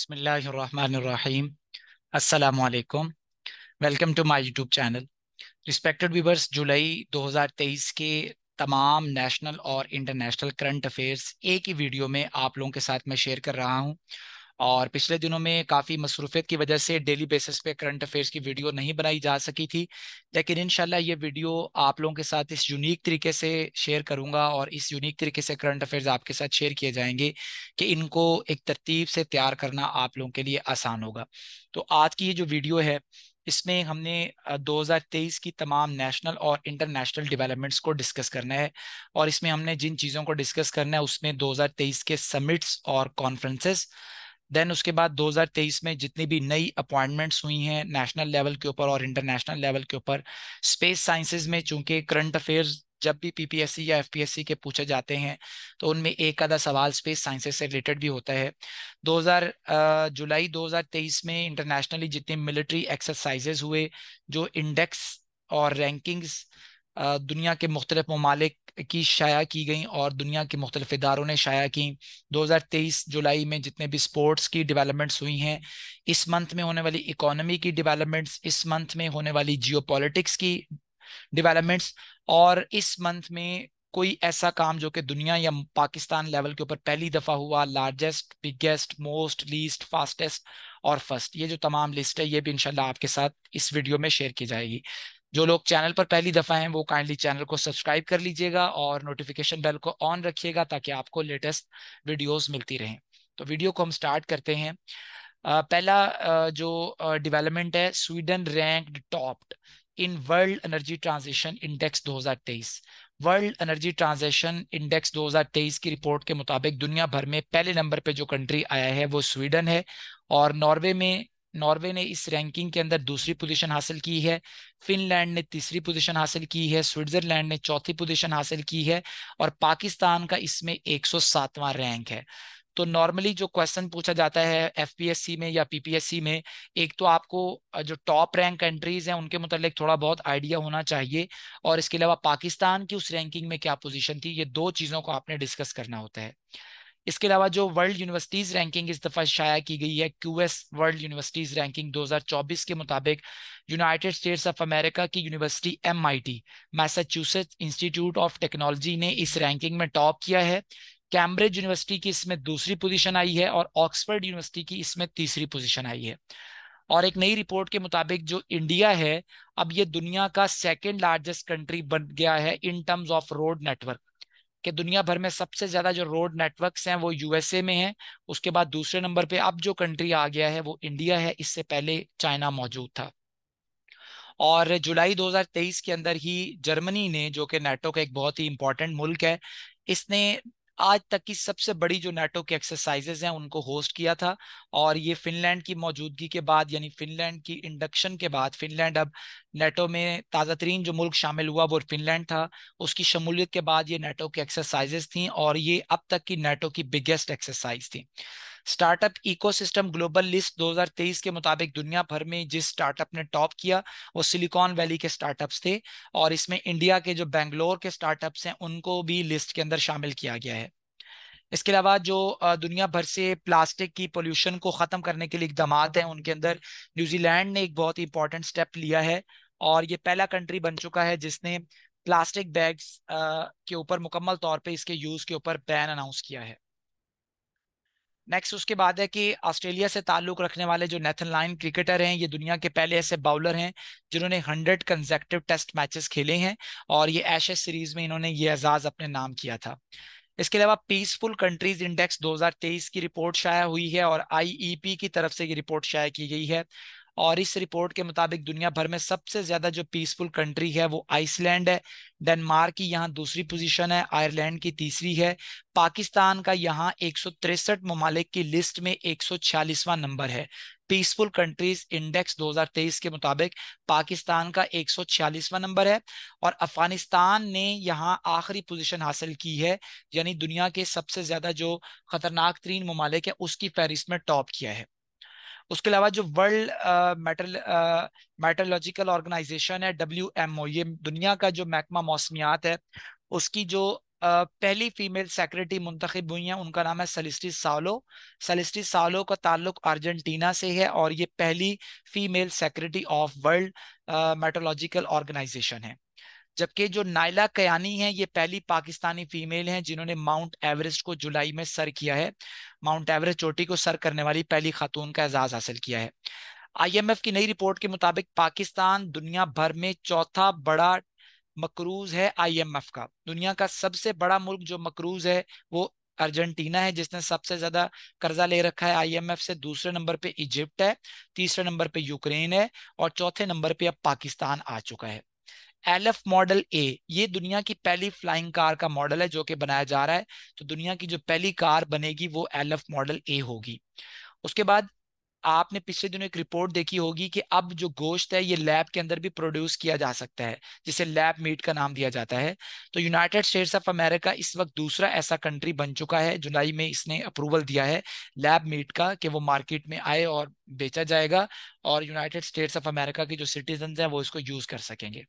Bismillahirrahmanirrahim. Assalamu alaikum. Welcome to my YouTube channel. Respected viewers, जुलाई 2023 के तमाम national और international current affairs एक ही video में आप लोगों के साथ मैं शेयर कर रहा हूं और पिछले दिनों में काफ़ी मसरूफियत की वजह से डेली बेसिस पे करंट अफेयर्स की वीडियो नहीं बनाई जा सकी थी लेकिन इन ये वीडियो आप लोगों के साथ इस यूनिक तरीके से शेयर करूंगा और इस यूनिक तरीके से करंट अफेयर्स आपके साथ शेयर किए जाएंगे कि इनको एक तरतीब से तैयार करना आप लोगों के लिए आसान होगा तो आज की ये जो वीडियो है इसमें हमने 2023 की तमाम नेशनल और इंटरनेशनल डेवलपमेंट्स को डिस्कस करना है और इसमें हमने जिन चीज़ों को डिस्कस करना है उसमें 2023 के समिट्स और कॉन्फ्रेंसेस देन उसके बाद 2023 में जितनी भी नई अपॉइंटमेंट्स हुई हैं नेशनल लेवल के ऊपर और इंटरनेशनल लेवल के ऊपर स्पेस साइंसेज में चूंकि करंट अफेयर्स जब भी पीपीएससी या एफपीएससी के पूछे जाते हैं तो उनमें एक आधा सवाल स्पेस साइंसेज से रिलेटेड भी होता है 2000 जुलाई 2023 में इंटरनेशनली जितने मिलिट्री एक्सरसाइजेज हुए जो इंडेक्स और रैंकिंग्स दुनिया के मुख्तलिफ ममालिक की शाया की गई और दुनिया के मुख्तलिफ इदारों ने शाया की 2023 जुलाई में जितने भी स्पोर्ट्स की डेवलपमेंट्स हुई हैं इस मंथ में होने वाली इकोनॉमी की डेवलपमेंट्स इस मंथ में होने वाली जियो की डेवलपमेंट्स और इस मंथ में कोई ऐसा काम जो कि दुनिया या पाकिस्तान लेवल के ऊपर पहली दफ़ा हुआ largest biggest most least fastest और फर्स्ट ये जो तमाम लिस्ट है ये भी इंशाल्लाह आपके साथ इस वीडियो में शेयर की जाएगी जो लोग चैनल पर पहली दफ़ा हैं वो काइंडली चैनल को सब्सक्राइब कर लीजिएगा और नोटिफिकेशन बेल को ऑन रखिएगा ताकि आपको लेटेस्ट वीडियोस मिलती रहें तो वीडियो को हम स्टार्ट करते हैं पहला जो डेवलपमेंट है Sweden ranked topped in world energy transition index 2023 world energy transaction index 2023 की रिपोर्ट के मुताबिक दुनिया भर में पहले नंबर पे जो कंट्री आया है वो स्वीडन है और नॉर्वे में नॉर्वे ने इस रैंकिंग के अंदर दूसरी पोजीशन हासिल की है फिनलैंड ने तीसरी पोजीशन हासिल की है स्विट्जरलैंड ने चौथी पोजीशन हासिल की है और पाकिस्तान का इसमें 107वां रैंक है तो नॉर्मली जो क्वेश्चन पूछा जाता है एफपीएससी में या पीपीएससी में एक तो आपको जो टॉप रैंक कंट्रीज हैं उनके मुतालिक थोड़ा बहुत आइडिया होना चाहिए और इसके अलावा पाकिस्तान की उस रैंकिंग में क्या पोजीशन थी ये दो चीज़ों को आपने डिस्कस करना होता है इसके अलावा जो वर्ल्ड यूनिवर्सिटीज़ रैंकिंग इस दफ़ा शाया की गई है Q S world universities ranking 2024 के मुताबिक यूनाइटेड स्टेट्स ऑफ अमेरिका की university M I T Massachusetts Institute of Technology ने इस रैंकिंग में टॉप किया है कैम्ब्रिज यूनिवर्सिटी की इसमें दूसरी पोजिशन आई है और ऑक्सफर्ड यूनिवर्सिटी की इसमें तीसरी पोजिशन आई है और एक नई रिपोर्ट के मुताबिक जो इंडिया है अब ये दुनिया का सेकेंड लार्जेस्ट कंट्री बन गया है in terms of road network कि दुनिया भर में सबसे ज़्यादा जो रोड नेटवर्क्स हैं वो यूएसए में हैं उसके बाद दूसरे नंबर पे अब जो कंट्री आ गया है वो इंडिया है इससे पहले चाइना मौजूद था और जुलाई 2023 के अंदर ही जर्मनी ने जो कि नेटो का एक बहुत ही इंपॉर्टेंट मुल्क है इसने आज तक की सबसे बड़ी जो नेटो की एक्सरसाइजेज हैं उनको होस्ट किया था और ये फिनलैंड की मौजूदगी के बाद यानी फिनलैंड की इंडक्शन के बाद फिनलैंड अब नेटो में ताज़ा तरीन जो मुल्क शामिल हुआ वो फिनलैंड था उसकी शमूलियत के बाद ये नेटो की एक्सरसाइजेज थी और ये अब तक की नेटो की बिगेस्ट एक्सरसाइज थी स्टार्टअप इकोसिस्टम ग्लोबल लिस्ट 2023 के मुताबिक दुनिया भर में जिस स्टार्टअप ने टॉप किया वो सिलिकॉन वैली के स्टार्टअप्स थे और इसमें इंडिया के जो बेंगलोर के स्टार्टअप्स हैं उनको भी लिस्ट के अंदर शामिल किया गया है इसके अलावा जो दुनिया भर से प्लास्टिक की पोल्यूशन को ख़त्म करने के लिए इकदाम हैं उनके अंदर न्यूजीलैंड ने एक बहुत ही इंपॉर्टेंट स्टेप लिया है और ये पहला कंट्री बन चुका है जिसने प्लास्टिक बैग्स के ऊपर मुकम्मल तौर पे इसके यूज़ के ऊपर बैन अनाउंस किया है नेक्स्ट उसके बाद है कि ऑस्ट्रेलिया से ताल्लुक रखने वाले जो नेथन लाइन क्रिकेटर हैं ये दुनिया के पहले ऐसे बाउलर हैं जिन्होंने हंड्रेड कंजेक्टिव टेस्ट मैचेस खेले हैं और ये एशेज सीरीज में इन्होंने ये एजाज अपने नाम किया था इसके अलावा पीसफुल कंट्रीज इंडेक्स 2023 की रिपोर्ट शाया हुई है और आईईपी e की तरफ से ये रिपोर्ट शाया की गई है और इस रिपोर्ट के मुताबिक दुनिया भर में सबसे ज्यादा जो पीसफुल कंट्री है वो आइसलैंड है डेनमार्क की यहाँ दूसरी पोजीशन है आयरलैंड की तीसरी है पाकिस्तान का यहाँ एक सौ तिरसठ ममालिक की लिस्ट में एक सौ नंबर है पीसफुल कंट्रीज इंडेक्स 2023 के मुताबिक पाकिस्तान का एक नंबर है और अफगानिस्तान ने यहाँ आखिरी पोजीशन हासिल की है यानी दुनिया के सबसे ज्यादा जो खतरनाक तरीन ममालिक है उसकी फहरिस्त में टॉप किया है उसके अलावा जो वर्ल्ड मेटल ऑर्गेनाइजेशन है डब्ल्यू ये दुनिया का जो महकमा मौसमियात है उसकी जो Uh, पहली फीमेल सेक्रेटरी मुंतखब हुई हैं उनका नाम है सलिस्टी सालो सलिस्टी सालो का ताल्लुक अर्जेंटीना से है और ये पहली female secretary of world meteorological organization है जबकि जो नायला कयानी है ये पहली पाकिस्तानी फीमेल हैं जिन्होंने माउंट एवरेस्ट को जुलाई में सर किया है माउंट एवरेस्ट चोटी को सर करने वाली पहली खातून का एजाज हासिल किया है आईएमएफ की नई रिपोर्ट के मुताबिक पाकिस्तान दुनिया भर में चौथा बड़ा मकरूज है आईएमएफ का दुनिया का सबसे बड़ा मुल्क जो मकरूज है वो अर्जेंटीना है जिसने सबसे ज्यादा कर्जा ले रखा है आईएमएफ से दूसरे नंबर पे इजिप्ट है तीसरे नंबर पे यूक्रेन है और चौथे नंबर पे अब पाकिस्तान आ चुका है एलएफ मॉडल ए ये दुनिया की पहली फ्लाइंग कार का मॉडल है जो कि बनाया जा रहा है तो दुनिया की जो पहली कार बनेगी वो एलएफ मॉडल ए होगी उसके बाद आपने पिछले दिनों एक रिपोर्ट देखी होगी कि अब जो गोश्त है ये लैब के अंदर भी प्रोड्यूस किया जा सकता है जिसे लैब मीट का नाम दिया जाता है तो यूनाइटेड स्टेट्स ऑफ अमेरिका इस वक्त दूसरा ऐसा कंट्री बन चुका है जुलाई में इसने अप्रूवल दिया है लैब मीट का कि वो मार्केट में आए और बेचा जाएगा और यूनाइटेड स्टेट्स ऑफ अमेरिका के जो सिटीजन है वो इसको यूज कर सकेंगे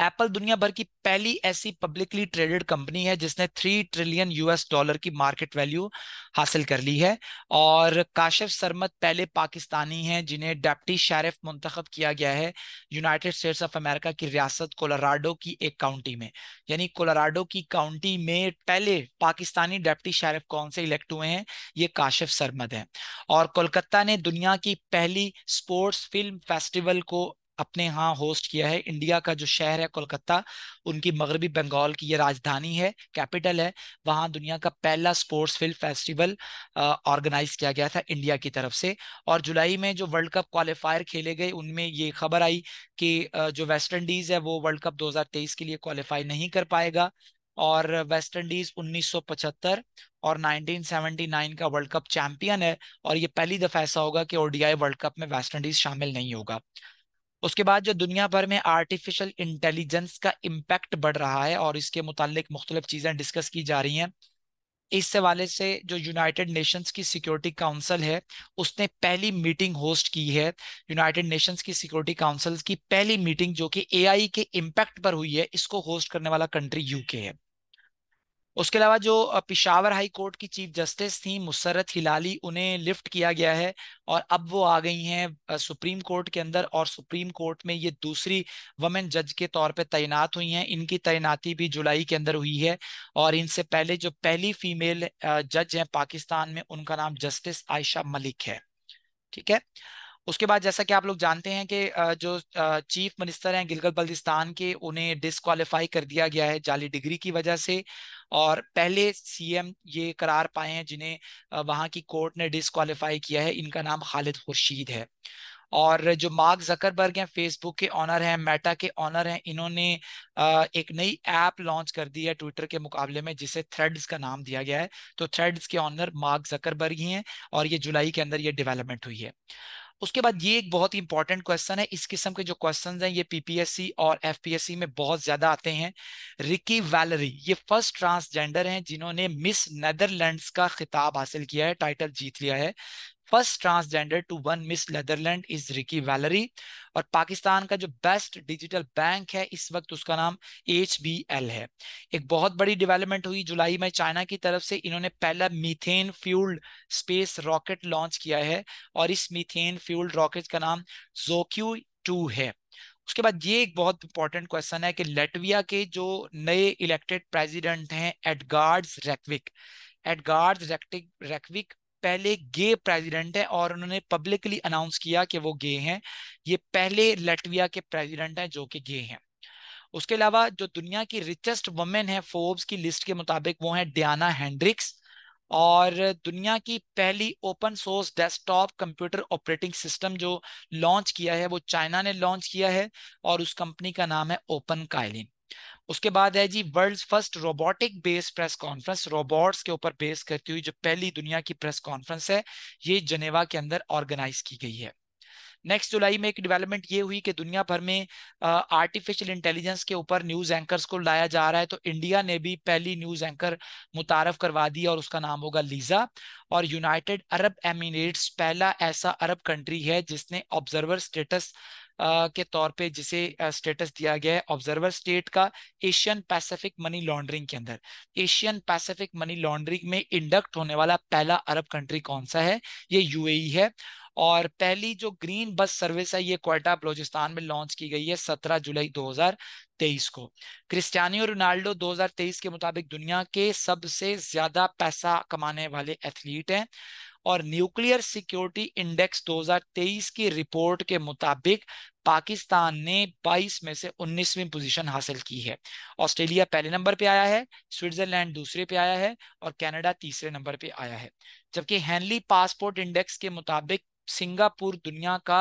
एप्पल दुनिया भर की पहली ऐसी पब्लिकली ट्रेडेड कंपनी है जिसने थ्री ट्रिलियन यूएस डॉलर की मार्केट वैल्यू हासिल कर ली है और काशिफ सरमत पहले पाकिस्तानी हैं जिन्हें डेप्टी शेरिफ मुंतखब किया गया है यूनाइटेड स्टेट्स ऑफ अमेरिका की रियासत कोलोराडो की एक काउंटी में यानी कोलोराडो की काउंटी में पहले पाकिस्तानी डेप्टी शेरिफ कौन से इलेक्ट हुए हैं ये काशिफ सरमद है और कोलकाता ने दुनिया की पहली स्पोर्ट्स फिल्म फेस्टिवल को अपने यहाँ होस्ट किया है इंडिया का जो शहर है कोलकाता उनकी मगरबी बंगाल की ये राजधानी है कैपिटल है वहाँ दुनिया का पहला स्पोर्ट्स फिल्म फेस्टिवल ऑर्गेनाइज किया गया था इंडिया की तरफ से और जुलाई में जो वर्ल्ड कप क्वालिफायर खेले गए उनमें ये खबर आई कि जो वेस्ट इंडीज़ है वो वर्ल्ड कप दो के लिए क्वालिफाई नहीं कर पाएगा और वेस्ट इंडीज 1975 और 1979 का वर्ल्ड कप चैंपियन है और ये पहली दफा ऐसा होगा कि ओडीआई वर्ल्ड कप में वेस्ट इंडीज शामिल नहीं होगा उसके बाद जो दुनिया भर में आर्टिफिशियल इंटेलिजेंस का इम्पैक्ट बढ़ रहा है और इसके मुतालिक मुख्तलिफ चीज़ें डिस्कस की जा रही हैं इस हवाले से जो यूनाइटेड नेशंस की सिक्योरिटी काउंसिल है उसने पहली मीटिंग होस्ट की है यूनाइटेड नेशंस की सिक्योरिटी काउंसिल की पहली मीटिंग जो कि एआई के इम्पैक्ट पर हुई है इसको होस्ट करने वाला कंट्री यूके है उसके अलावा जो पिशावर हाई कोर्ट की चीफ जस्टिस थी मुसरत हिलाली उन्हें लिफ्ट किया गया है और अब वो आ गई हैं सुप्रीम कोर्ट के अंदर और सुप्रीम कोर्ट में ये दूसरी वमेन जज के तौर पे तैनात हुई हैं इनकी तैनाती भी जुलाई के अंदर हुई है और इनसे पहले जो पहली फीमेल जज हैं पाकिस्तान में उनका नाम जस्टिस आयशा मलिक है ठीक है उसके बाद जैसा कि आप लोग जानते हैं कि जो चीफ मिनिस्टर हैं गिलगत बल्दिस्तान के उन्हें डिसक्वालीफाई कर दिया गया है जाली डिग्री की वजह से और पहले सीएम ये करार पाए हैं जिन्हें वहां की कोर्ट ने डिसक्वालीफाई किया है इनका नाम खालिद खुर्शीद है और जो मार्क जकरबर्ग हैं फेसबुक के ऑनर हैं मेटा के ऑनर हैं इन्होंने एक नई ऐप लॉन्च कर दी है ट्विटर के मुकाबले में जिसे थ्रेड्स का नाम दिया गया है तो थ्रेड्स के ऑनर मार्क जकरबर्ग ही हैं और ये जुलाई के अंदर ये डेवलपमेंट हुई है उसके बाद ये एक बहुत ही इंपॉर्टेंट क्वेश्चन है इस किस्म के जो क्वेश्चन हैं ये पीपीएससी और एफपीएससी में बहुत ज्यादा आते हैं रिकी वैलरी ये फर्स्ट ट्रांसजेंडर हैं जिन्होंने मिस नेदरलैंड्स का खिताब हासिल किया है टाइटल जीत लिया है first transgender to win Miss Netherland is Rikkie Valerie और पाकिस्तान का जो बेस्ट डिजिटल बैंक है इस वक्त उसका नाम एच बी एल है एक बहुत बड़ी डेवलपमेंट हुई जुलाई में चाइना की तरफ से इन्होंने पहला methane fuelled space rocket launch किया है और इस मीथेन फ्यूल्ड रॉकेट का नाम जोक्यू टू है उसके बाद ये एक बहुत इंपॉर्टेंट क्वेश्चन है कि लेटविया के जो नए इलेक्टेड प्रेजिडेंट हैं एडगार्ड रेक्विक एडगार्ड रेक्टिक रेक्विक पहले गे प्रेसिडेंट है और उन्होंने पब्लिकली अनाउंस किया कि वो गे हैं ये पहले लेटविया के प्रेसिडेंट हैं जो कि गे हैं उसके अलावा जो दुनिया की रिचेस्ट वुमेन है फोर्ब्स की लिस्ट के मुताबिक वो है डियाना हैंड्रिक्स और दुनिया की पहली open source desktop computer operating system जो लॉन्च किया है वो चाइना ने लॉन्च किया है और उस कंपनी का नाम है ओपन काइलिन उसके बाद है the world first robotic base press conference robots के ऊपर बेस करती हुई जो पहली दुनिया की प्रेस कॉन्फ्रेंस है ये जनेवा के अंदर ऑर्गेनाइज की गई है नेक्स्ट जुलाई में एक डेवलपमेंट ये हुई कि दुनिया भर में आर्टिफिशियल इंटेलिजेंस के ऊपर न्यूज एंकर्स को लाया जा रहा है तो इंडिया ने भी पहली न्यूज एंकर मुतारफ करवा दी और उसका नाम होगा लीजा और यूनाइटेड अरब एमिरेट्स पहला ऐसा अरब कंट्री है जिसने ऑब्जर्वर स्टेटस के तौर पे जिसे स्टेटस दिया गया है ऑब्जर्वर स्टेट का एशियन पैसिफिक मनी लॉन्ड्रिंग के अंदर एशियन पैसिफिक मनी लॉन्ड्रिंग में इंडक्ट होने वाला पहला अरब कंट्री कौन सा है ये यूएई e है और पहली जो ग्रीन बस सर्विस है ये कोयटा बलोचिस्तान में लॉन्च की गई है 17 जुलाई 2023 को क्रिस्टियानो रोनाल्डो 2023 के मुताबिक दुनिया के सबसे ज्यादा पैसा कमाने वाले एथलीट हैं और न्यूक्लियर सिक्योरिटी इंडेक्स 2023 की रिपोर्ट के मुताबिक पाकिस्तान ने 22 में से 19वीं पोजीशन हासिल की है ऑस्ट्रेलिया पहले नंबर पे आया है स्विट्जरलैंड दूसरे पे आया है और कनाडा तीसरे नंबर पे आया है जबकि हैनली पासपोर्ट इंडेक्स के मुताबिक सिंगापुर दुनिया का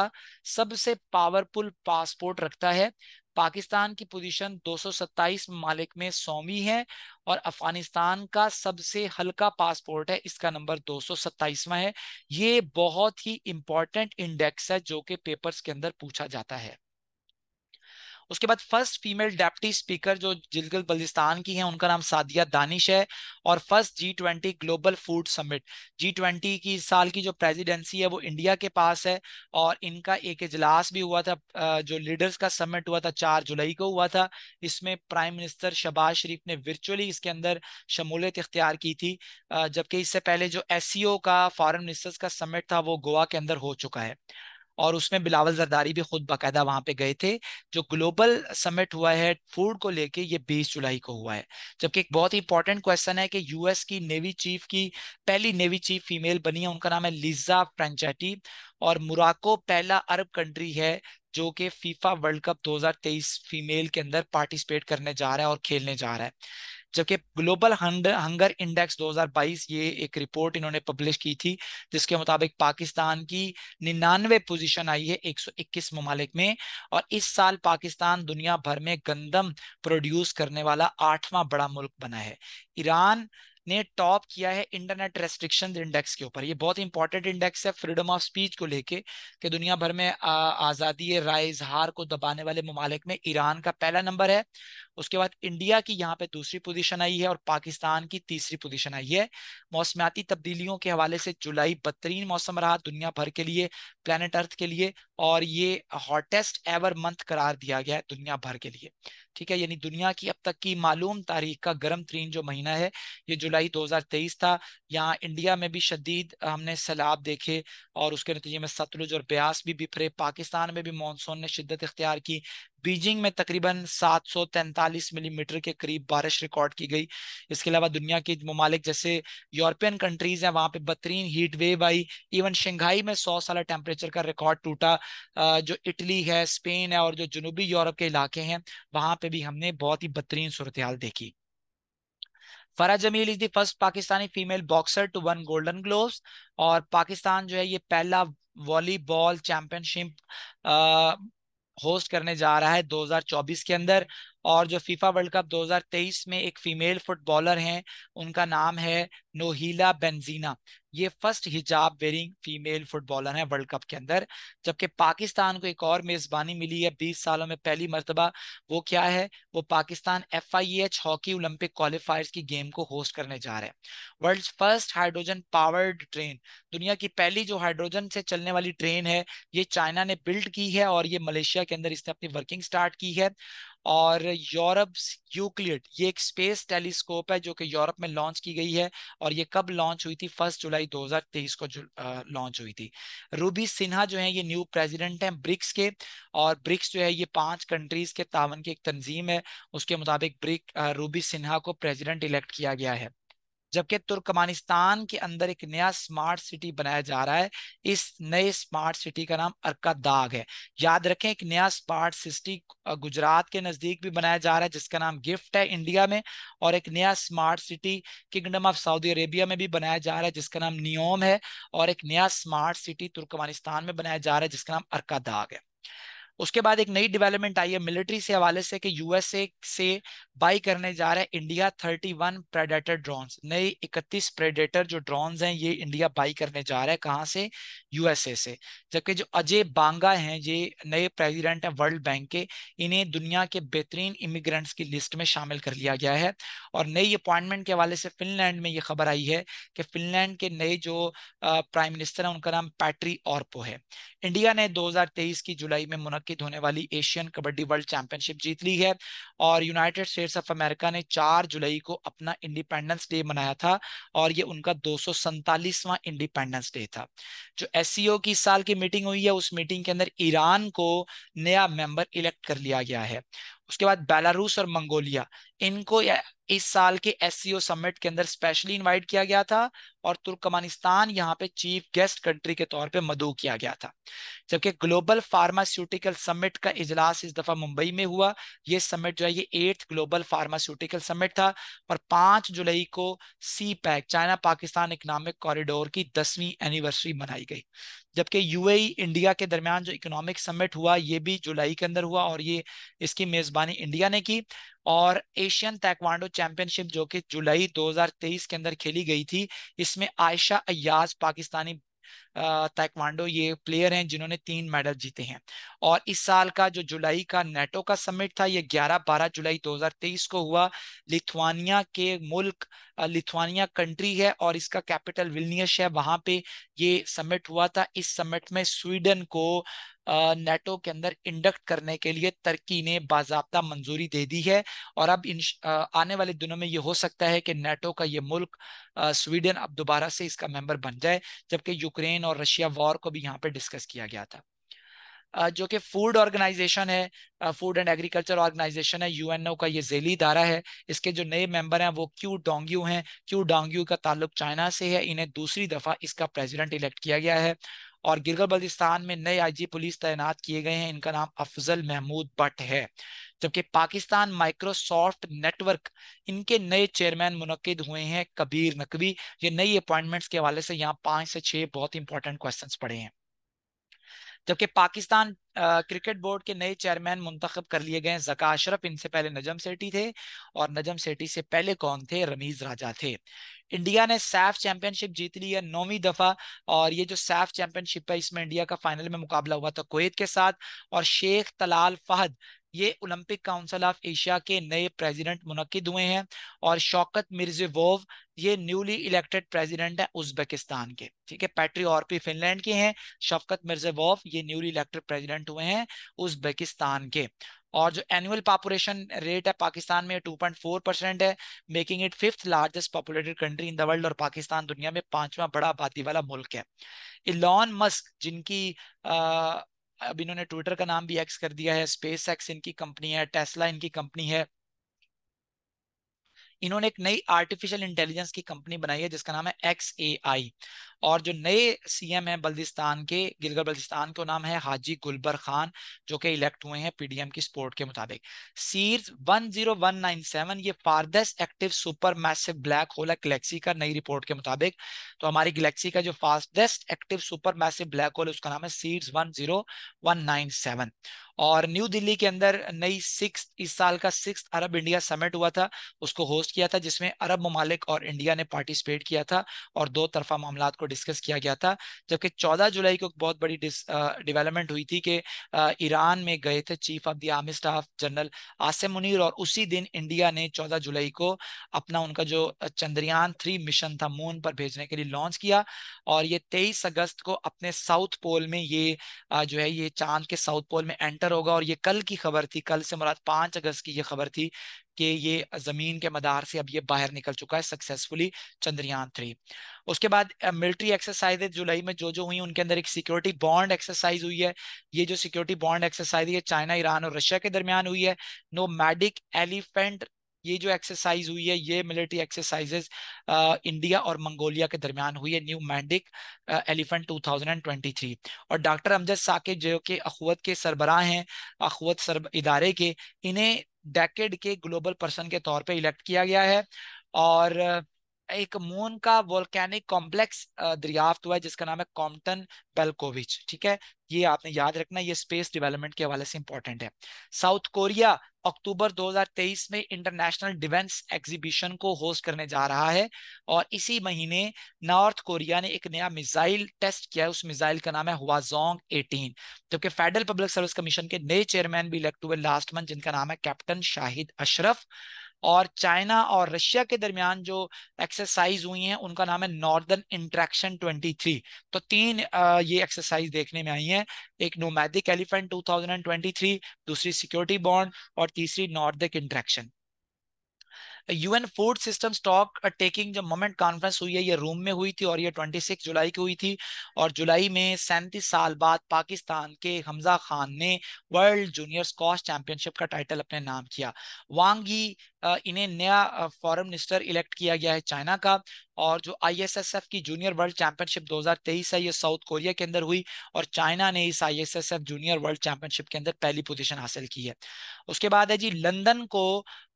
सबसे पावरफुल पासपोर्ट रखता है पाकिस्तान की पोजीशन 227 मालिक में सौवीं है और अफगानिस्तान का सबसे हल्का पासपोर्ट है इसका नंबर 227वां है ये बहुत ही इंपॉर्टेंट इंडेक्स है जो कि पेपर्स के अंदर पूछा जाता है उसके बाद फर्स्ट फीमेल डेप्टी स्पीकर जो जिलगल बल्दिस्तान की है उनका नाम सादिया दानिश है और first G twenty global food summit G twenty की इस साल की जो प्रेजिडेंसी है वो इंडिया के पास है और इनका एक इजलास भी हुआ था जो लीडर्स का समिट हुआ था चार जुलाई को हुआ था इसमें प्राइम मिनिस्टर शबाज शरीफ ने वर्चुअली इसके अंदर शमूलियत इख्तियार की थी जबकि इससे पहले जो एस e का फॉरन मिनिस्टर्स का समिट था वो गोवा के अंदर हो चुका है और उसमें बिलावल जरदारी भी खुद बाकायदा वहां पे गए थे जो ग्लोबल समिट हुआ है फूड को लेके ये 20 जुलाई को हुआ है जबकि एक बहुत ही इंपॉर्टेंट क्वेश्चन है कि यूएस की नेवी चीफ की पहली नेवी चीफ फीमेल बनी है उनका नाम है लिजा फ्रेंचैटी और मुराको पहला अरब कंट्री है जो कि फीफा वर्ल्ड कप 2023 फीमेल के अंदर पार्टिसिपेट करने जा रहा है और खेलने जा रहा है जबकि ग्लोबल हंगर इंडेक्स 2022 ये एक रिपोर्ट इन्होंने पब्लिश की थी जिसके मुताबिक पाकिस्तान की निन्यानवे पोजीशन आई है 121 ममालिक में और इस साल पाकिस्तान दुनिया भर में गंदम प्रोड्यूस करने वाला आठवां बड़ा मुल्क बना है ईरान ने टॉप किया है इंटरनेट रेस्ट्रिक्शन इंडेक्स के ऊपर ये बहुत इंपॉर्टेंट इंडेक्स है फ्रीडम ऑफ स्पीच को लेके कि दुनिया भर में आज़ादी राय इजहार को दबाने वाले ममालिक में ईरान का पहला नंबर है उसके बाद इंडिया की यहाँ पे दूसरी पोजीशन आई है और पाकिस्तान की तीसरी पोजीशन आई है मौसमियाती तब्दीलियों के हवाले से जुलाई बदतरीन मौसम रहा दुनिया भर के लिए प्लानट अर्थ के लिए और ये हॉटेस्ट एवर मंथ करार दिया गया है दुनिया भर के लिए ठीक है यानी दुनिया की अब तक की मालूम तारीख का गर्म तरीन जो महीना है ये जुलाई 2023 था यहाँ इंडिया में भी शदीद हमने सैलाब देखे और उसके नतीजे में सतलुज और ब्यास भी बिफरे पाकिस्तान में भी मानसून ने शिद्दत इख्तियार की बीजिंग में तकरीबन 743 मिलीमीटर मीटर के करीब बारिश रिकॉर्ड की गई इसके अलावा दुनिया के ममालिक जैसे यूरोपियन कंट्रीज हैं वहाँ पे बदतरीन हीट वेव आई इवन शंघाई में 100 साल टेम्परेचर का रिकॉर्ड टूटा जो इटली है स्पेन है और जो जनूबी यूरोप के इलाके हैं वहाँ पे भी हमने बहुत ही बदतरीन सूरत देखी Fara Jamil is the first Pakistani female boxer to win golden glove और पाकिस्तान जो है ये पहला वॉलीबॉल चैंपियनशिप होस्ट करने जा रहा है 2024 के अंदर और जो फीफा वर्ल्ड कप 2023 में एक फीमेल फुटबॉलर हैं उनका नाम है नोहिला बेंजीना ये first hijab wearing female footballer है वर्ल्ड कप के अंदर जबकि पाकिस्तान को एक और मेजबानी मिली है बीस सालों में पहली मरतबा वो क्या है वो Pakistan F I H hockey Olympic qualifiers की गेम को होस्ट करने जा रहे हैं world first hydrogen powered train दुनिया की पहली जो हाइड्रोजन से चलने वाली ट्रेन है ये चाइना ने बिल्ड की है और ये मलेशिया के अंदर इसने अपनी वर्किंग स्टार्ट की है और यूरोप यूक्लिड ये एक स्पेस टेलीस्कोप है जो कि यूरोप में लॉन्च की गई है और ये कब लॉन्च हुई थी फर्स्ट जुलाई 2023 को लॉन्च हुई थी रूबी सिन्हा जो है ये न्यू प्रेसिडेंट हैं ब्रिक्स के और ब्रिक्स जो है ये पांच कंट्रीज के तावन की एक तंजीम है उसके मुताबिक ब्रिक रूबी सिन्हा को प्रेजिडेंट इलेक्ट किया गया है जबकि तुर्कमानिस्तान के अंदर एक नया स्मार्ट सिटी बनाया जा रहा है इस नए स्मार्ट सिटी का नाम अरका दाग है याद रखें एक नया स्मार्ट सिटी गुजरात के नजदीक भी बनाया जा रहा है जिसका नाम गिफ्ट है इंडिया में और एक नया smart city kingdom of Saudi Arabia में भी बनाया जा रहा है जिसका नाम नियोम है और एक नया स्मार्ट सिटी तुर्कमानिस्तान में बनाया जा रहा है जिसका नाम अरका दाग है उसके बाद एक नई डेवलपमेंट आई है मिलिट्री से हवाले से कि यूएसए से बाई करने जा रहा है इंडिया 31 प्रेडेटर ड्रोन्स नई 31 प्रेडेटर जो ड्रोन्स हैं ये इंडिया बाई करने जा रहा है कहाँ से यूएसए से जबकि जो अजय बांगा हैं ये नए प्रेसिडेंट हैं वर्ल्ड बैंक के इन्हें दुनिया के बेहतरीन इमिग्रेंट्स की लिस्ट में शामिल कर लिया गया है और नई अपॉइंटमेंट के हवाले से फिनलैंड में ये खबर आई है कि फिनलैंड के नए जो प्राइम मिनिस्टर हैं उनका नाम पैट्री ऑर्पो है इंडिया ने दो की जुलाई में मुनद मुनद होने वाली एशियन कबड्डी वर्ल्ड चैंपियनशिप जीत ली है और यूनाइटेड स्टेट्स ऑफ अमेरिका ने 4 जुलाई को अपना इंडिपेंडेंस डे मनाया था और ये उनका दो सौ इंडिपेंडेंस डे था जो एस की इस साल की मीटिंग हुई है उस मीटिंग के अंदर ईरान को नया मेंबर इलेक्ट कर लिया गया है उसके बाद बेलारूस और मंगोलिया इनको इस साल के एस समिट के अंदर स्पेशली इनवाइट किया गया था और तुर्कमानिस्तान यहाँ पे चीफ गेस्ट कंट्री के तौर पे मदू किया गया था जबकि ग्लोबल फार्मास्यूटिकल समिट का इजलास इस दफा मुंबई में हुआ ये समिट जो है ये एट्थ ग्लोबल फार्मास्यूटिकल समिट था और पांच जुलाई को CPEC China Pakistan economic corridor की दसवीं एनिवर्सरी मनाई गई जबकि यूएई e इंडिया के दरमियान जो इकोनॉमिक समिट हुआ ये भी जुलाई के अंदर हुआ और ये इसकी मेजबानी इंडिया ने की और एशियन तैकवांडो चैंपियनशिप जो कि जुलाई 2023 के अंदर खेली गई थी इस जिसमें आयशा अयाज पाकिस्तानी ताइक्वांडो ये प्लेयर हैं जिन्होंने तीन मेडल जीते हैं और इस साल का जो जुलाई का नेटो का समिट था ये 11-12 जुलाई 2023 को हुआ लिथुआनिया के मुल्क लिथुआनिया कंट्री है और इसका कैपिटल विलनियस है वहां पे ये समिट हुआ था इस समिट में स्वीडन को नेटो के अंदर इंडक्ट करने के लिए तर्की ने बाजाबा मंजूरी दे दी है और अब इन आने वाले दिनों में ये हो सकता है कि नेटो का ये मुल्क स्वीडन अब दोबारा से इसका मेंबर बन जाए जबकि यूक्रेन और रशिया वॉर को भी यहाँ पे डिस्कस किया गया था जो कि फूड ऑर्गेनाइजेशन है फूड एंड एग्रीकल्चर ऑर्गेनाइजेशन है यूएनओ का ये जेली इदारा है इसके जो नए मेंबर हैं वो क्यू डोंग्यू हैं क्यू डोंग्यू का ताल्लुक चाइना से है इन्हें दूसरी दफ़ा इसका प्रेसिडेंट इलेक्ट किया गया है और गिरगल बल्तिस्तान में नए आईजी पुलिस तैनात किए गए हैं इनका नाम अफजल महमूद भट्ट है जबकि पाकिस्तान माइक्रोसॉफ्ट नेटवर्क इनके नए चेयरमैन मुनद हुए हैं कबीर नकवी ये नई अपॉइंटमेंट्स के हवाले से यहाँ पांच से छह बहुत इंपॉर्टेंट क्वेश्चन पड़े हैं जबकि पाकिस्तान क्रिकेट बोर्ड के नए चेयरमैन मुंतखब कर लिए गए जका अशरफ इनसे पहले नजम सेठी थे और नजम सेठी से पहले कौन थे रमीज राजा थे इंडिया ने सैफ चैंपियनशिप जीत ली है नौवीं दफा और ये जो सैफ चैंपियनशिप है इसमें इंडिया का फाइनल में मुकाबला हुआ था कोत के साथ और शेख तलाल फहद ये ओलंपिक काउंसिल ऑफ एशिया के नए प्रेसिडेंट मुनद हुए हैं और शौकत वोव ये न्यूली इलेक्टेड प्रेसिडेंट है उज्बेकिस्तान के ठीक है पैट्री और फिनलैंड के हैं शफकत मिर्जेवॉफ ये न्यूली इलेक्टेड प्रेसिडेंट हुए हैं उज्बेकिस्तान के और जो एनुअल पॉपुलेशन रेट है पाकिस्तान में 2.4 परसेंट है making it fifth largest populated country in the world और पाकिस्तान दुनिया में पांचवा बड़ा आबादी वाला मुल्क है इलॉन मस्क जिनकी अः अब इन्होंने ट्विटर का नाम भी एक्स कर दिया है स्पेस एक्स इनकी कंपनी है टेस्ला इनकी कंपनी है इन्होंने एक नई आर्टिफिशियल इंटेलिजेंस की कंपनी बनाई है जिसका नाम है एक्स ए आई और जो नए सीएम हैं बल्दिस्तान के गिलगर बल्दिस्तान को नाम है हाजी गुलबर खान जो कि इलेक्ट हुए हैं पीडीएम की सपोर्ट के मुताबिक सीर्स 10197 ये farthest active super massive black hole है गलेक्सी का नई रिपोर्ट के मुताबिक तो हमारी गलेक्सी का जो fastest active super massive black hole है उसका नाम है सीर्स वन और न्यू दिल्ली के अंदर नई सिक्स इस साल का सिक्स अरब इंडिया समिट हुआ था उसको होस्ट किया था जिसमें अरब ममालिक और इंडिया ने पार्टिसिपेट किया था और दो तरफा मामला को डिस्कस किया गया था जबकि 14 जुलाई को एक बहुत बड़ी डेवलपमेंट हुई थी कि ईरान में गए थे chief of the army staff general Asim Munir और उसी दिन इंडिया ने 14 जुलाई को अपना उनका जो चंद्रयान थ्री मिशन था मून पर भेजने के लिए लॉन्च किया और ये तेईस अगस्त को अपने साउथ पोल में ये जो है ये चांद के साउथ पोल में एंटर होगा और ये कल की खबर थी कल से मुराद पांच अगस्त की यह खबर थी कि ये जमीन के मदार से अब ये बाहर निकल चुका है सक्सेसफुली चंद्रयान थ्री उसके बाद मिलिट्री एक्सरसाइज जुलाई में जो जो हुई उनके अंदर एक सिक्योरिटी बॉन्ड एक्सरसाइज हुई है ये जो सिक्योरिटी बॉन्ड एक्सरसाइज ये चाइना ईरान और रशिया के दरमियान हुई है नो मैडिक एलिफेंट ये जो एक्सरसाइज हुई है ये मिलिट्री एक्सरसाइजेस इंडिया और मंगोलिया के दरमियान हुई है न्यू मैंडिक एलिफेंट 2023 और डॉक्टर अमजद साके जो के अखवत के सरबराह हैं अखवत सर इदारे के इन्हें डेकेड के ग्लोबल पर्सन के तौर पे इलेक्ट किया गया है और एक मून का वोल्केनिक कॉम्प्लेक्स दरियाफ्त हुआ है जिसका नाम है कॉम्पटन पेलकोविच ठीक है ये आपने याद रखना ये स्पेस डेवलपमेंट के हवाले से इंपॉर्टेंट है साउथ कोरिया अक्टूबर 2023 में इंटरनेशनल डिफेंस एग्जीबिशन को होस्ट करने जा रहा है और इसी महीने नॉर्थ कोरिया ने एक नया मिसाइल टेस्ट किया है उस मिसाइल का नाम है हुआजोंग 18 जबकि फेडरल पब्लिक सर्विस कमीशन के नए चेयरमैन भी इलेक्ट हुए लास्ट मंथ जिनका नाम है कैप्टन शाहिद अशरफ और चाइना और रशिया के दरमियान जो एक्सरसाइज हुई है उनका नाम है नॉर्दर्न इंट्रैक्शन 23 तो तीन ये एक्सरसाइज देखने में आई है एक नोमैदिक एलिफेंट 2023 दूसरी सिक्योरिटी बॉन्ड और तीसरी Nordic interaction UN food system stock taking जो मोमेंट कॉन्फ्रेंस हुई है ये रोम में हुई थी और ये 26 जुलाई की हुई थी और जुलाई में सैंतीस साल बाद पाकिस्तान के हमजा खान ने वर्ल्ड जूनियर स्कॉश चैंपियनशिप का टाइटल अपने नाम किया वांगी uh, इन्हें नया फॉरेन मिनिस्टर इलेक्ट किया गया है चाइना का और जो आईएसएसएफ की जूनियर वर्ल्ड चैंपियनशिप 2023 है ये साउथ कोरिया के अंदर हुई और चाइना ने इस आईएसएसएफ जूनियर वर्ल्ड चैंपियनशिप के अंदर पहली पोजीशन हासिल की है उसके बाद है जी लंदन को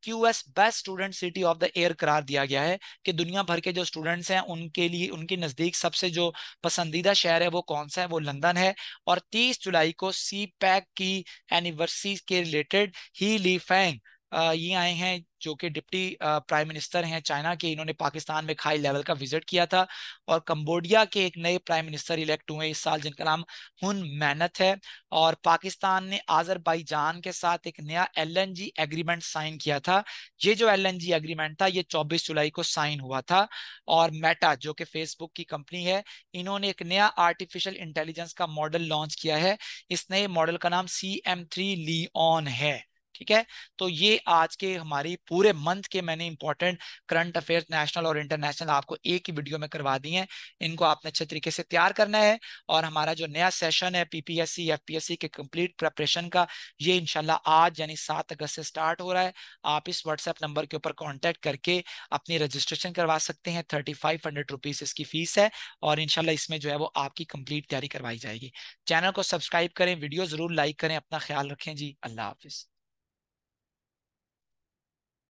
QS best student city of the year करार दिया गया है कि दुनिया भर के जो स्टूडेंट्स हैं उनके लिए उनके नज़दीक सबसे जो पसंदीदा शहर है वो कौन सा है वो लंदन है और 30 जुलाई को सी पैक की एनिवर्सरी के रिलेटेड ही ली फैंग ये आए हैं जो कि डिप्टी प्राइम मिनिस्टर हैं चाइना के इन्होंने पाकिस्तान में खाई लेवल का विजिट किया था और कम्बोडिया के एक नए प्राइम मिनिस्टर इलेक्ट हुए इस साल जिनका नाम हुन मैनत है और पाकिस्तान ने आजरबाईजान के साथ एक नया एल एग्रीमेंट साइन किया था ये जो एल एग्रीमेंट था ये चौबीस जुलाई को साइन हुआ था और मेटा जो कि फेसबुक की कंपनी है इन्होंने एक नया आर्टिफिशियल इंटेलिजेंस का मॉडल लॉन्च किया है इस नए मॉडल का नाम सी एम थ्री ऑन है ठीक है तो ये आज के हमारी पूरे मंथ के मैंने इंपॉर्टेंट करंट अफेयर्स नेशनल और इंटरनेशनल आपको एक ही वीडियो में करवा दी हैं इनको आपने अच्छे तरीके से तैयार करना है और हमारा जो नया सेशन है पीपीएससी एफपीएससी के कंप्लीट प्रेपरेशन का ये इनशाला आज यानी सात अगस्त से स्टार्ट हो रहा है आप इस व्हाट्सएप नंबर के ऊपर कॉन्टेक्ट करके अपनी रजिस्ट्रेशन करवा सकते हैं थर्टी फाइव हंड्रेड रुपीज इसकी फीस है और इनशाला इसमें जो है वो आपकी कंप्लीट तैयारी करवाई जाएगी चैनल को सब्सक्राइब करें वीडियो जरूर लाइक करें अपना ख्याल रखें जी अल्लाह हाफिज़